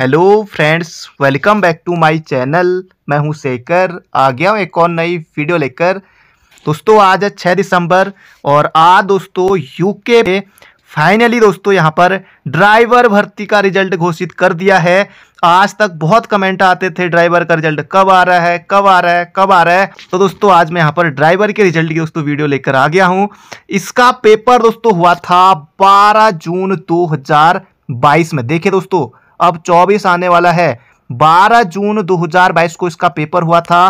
hello friends welcome back to my channel मैं हूं शेखर आ गया हूं एक और नई वीडियो लेकर दोस्तों आज है छः दिसंबर और आज दोस्तों यूके में फाइनली दोस्तों यहां पर ड्राइवर भर्ती का रिजल्ट घोषित कर दिया है आज तक बहुत कमेंट आते थे ड्राइवर का रिजल्ट कब आ रहा है कब आ रहा है कब आ रहा है तो दोस्तों आज मैं यहाँ पर ड्राइवर के रिजल्ट की दोस्तों वीडियो लेकर आ गया हूँ इसका पेपर दोस्तों हुआ था बारह जून दो में देखिए दोस्तों अब 24 आने वाला है 12 जून 2022 को इसका पेपर हुआ था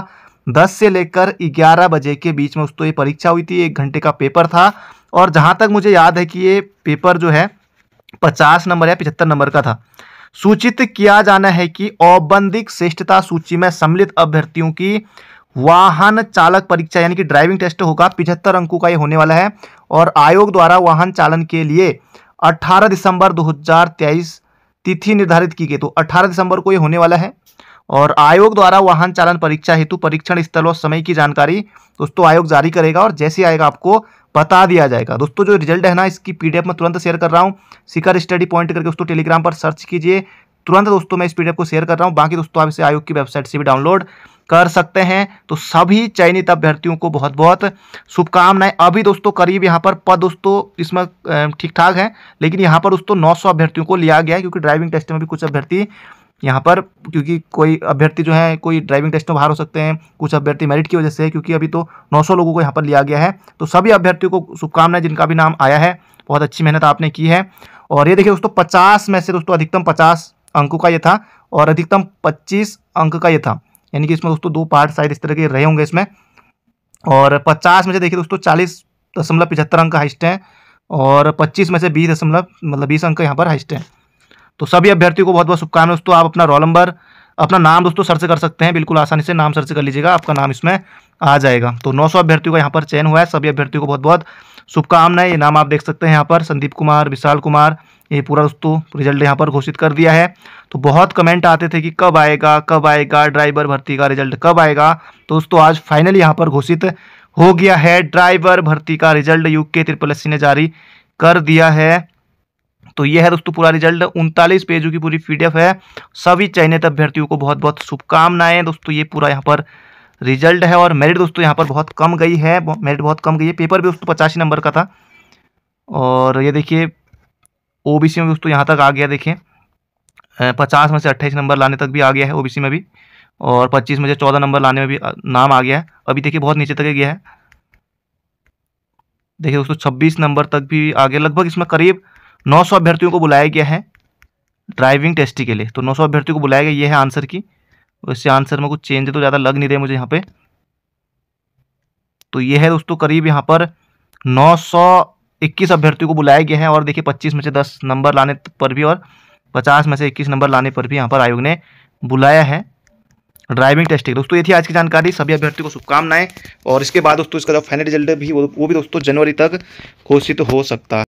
10 से लेकर 11 बजे के बीच में तो ये परीक्षा हुई थी एक घंटे का पेपर था और जहाँ तक मुझे याद है कि ये पेपर जो है पचास नंबर या पिछहत्तर नंबर का था सूचित किया जाना है कि औबंधिक श्रेष्ठता सूची में सम्मिलित अभ्यर्थियों की वाहन चालक परीक्षा यानी कि ड्राइविंग टेस्ट होगा पिछहत्तर अंकों का ये होने वाला है और आयोग द्वारा वाहन चालन के लिए 18 दिसंबर 2023 तिथि निर्धारित की गई तो 18 दिसंबर को ये होने वाला है और आयोग द्वारा वाहन चालन परीक्षा हेतु परीक्षण स्थल और समय की जानकारी दोस्तों आयोग जारी करेगा और जैसे आएगा आपको बता दिया जाएगा दोस्तों जो रिजल्ट है ना इसकी पीडीएफ में तुरंत शेयर कर रहा हूँ शिखर स्टडी पॉइंट करके दोस्तों टेलीग्राम पर सर्च कीजिए तुरंत दोस्तों मैं इस पीडीएफ को शेयर कर रहा हूँ बाकी दोस्तों आप इसे आयोग की वेबसाइट से भी डाउनलोड कर सकते हैं तो सभी चयनित अभ्यर्थियों को बहुत बहुत शुभकामनाएं अभी दोस्तों करीब यहाँ पर पद दोस्तों इसमें ठीक ठाक है लेकिन यहाँ पर दोस्तों 900 अभ्यर्थियों को लिया गया है क्योंकि ड्राइविंग टेस्ट में भी कुछ अभ्यर्थी यहाँ पर क्योंकि कोई अभ्यर्थी जो है कोई ड्राइविंग टेस्ट में बाहर हो सकते हैं कुछ अभ्यर्थी मेरिट की वजह से क्योंकि अभी तो 900 लोगों को यहाँ पर लिया गया है तो सभी अभ्यर्थियों को शुभकामनाएं जिनका भी नाम आया है बहुत अच्छी मेहनत आपने की है और ये देखिए दोस्तों पचास में से दोस्तों अधिकतम पचास अंकों का ये था और अधिकतम पच्चीस अंक का ये था यानी कि इसमें दोस्तों दो पार्ट शायद इस तरह के रहे होंगे इसमें और पचास में से देखिए दोस्तों चालीस दशमलव पिछहत्तर अंक हाइस्ट हैं और पच्चीस में से बीस दशमलव मतलब बीस अंक यहाँ पर हाइस्ट हैं तो सभी अभ्यर्थियों को बहुत बहुत शुभकामनाएं दोस्तों आप अपना रोल नंबर अपना नाम दोस्तों सर्च कर सकते हैं बिल्कुल आसानी से नाम सर्च कर लीजिएगा आपका नाम इसमें आ जाएगा तो सौ अभ्यर्थियों का यहाँ पर चयन हुआ है सभी अभ्यर्थियों को बहुत बहुत शुभकामनाएं ये नाम आप देख सकते हैं यहाँ पर संदीप कुमार विशाल कुमार ये पूरा दोस्तों रिजल्ट यहाँ पर घोषित कर दिया है तो बहुत कमेंट आते थे कि कब आएगा कब आएगा ड्राइवर भर्ती का रिजल्ट कब आएगा तो दोस्तों आज फाइनल यहाँ पर घोषित हो गया है ड्राइवर भर्ती का result U K triple S ने जारी कर दिया है तो यह है दोस्तों पूरा रिजल्ट उनतालीस पेजों की पूरी पीडीएफ है सभी चयनित अभ्यर्थियों को बहुत बहुत शुभकामनाएं दोस्तों ये पूरा यहाँ पर रिजल्ट है और मेरिट दोस्तों यहाँ पर बहुत कम गई है मेरिट बहुत कम गई है पेपर भी दोस्तों पचासी नंबर का था और ये देखिए ओबीसी में दोस्तों यहाँ तक आ गया देखें पचास में से अट्ठाईस नंबर लाने तक भी आ गया है ओबीसी में भी और पच्चीस में से चौदह नंबर लाने में भी नाम आ गया है अभी देखिए बहुत नीचे तक गया है देखिए दोस्तों छब्बीस नंबर तक भी आ गया लगभग इसमें करीब नौ सौ अभ्यर्थियों को बुलाया गया है ड्राइविंग टेस्टी के लिए तो नौ सौ अभ्यर्थियों को बुलाया गया ये है आंसर की वैसे आंसर में कुछ चेंज तो ज़्यादा लग नहीं रहे मुझे यहाँ पर तो ये है दोस्तों करीब यहाँ पर नौ इक्कीस अभ्यर्थियों को बुलाया गया है और देखिए पच्चीस में से दस नंबर लाने पर भी और पचास में से इक्कीस नंबर लाने पर भी यहाँ पर आयोग ने बुलाया है ड्राइविंग टेस्ट दोस्तों ये थी आज की जानकारी सभी अभ्यर्थियों को शुभकामनाएं और इसके बाद दोस्तों इसका जो फाइनल रिजल्ट भी वो, वो भी दोस्तों जनवरी तक घोषित हो सकता है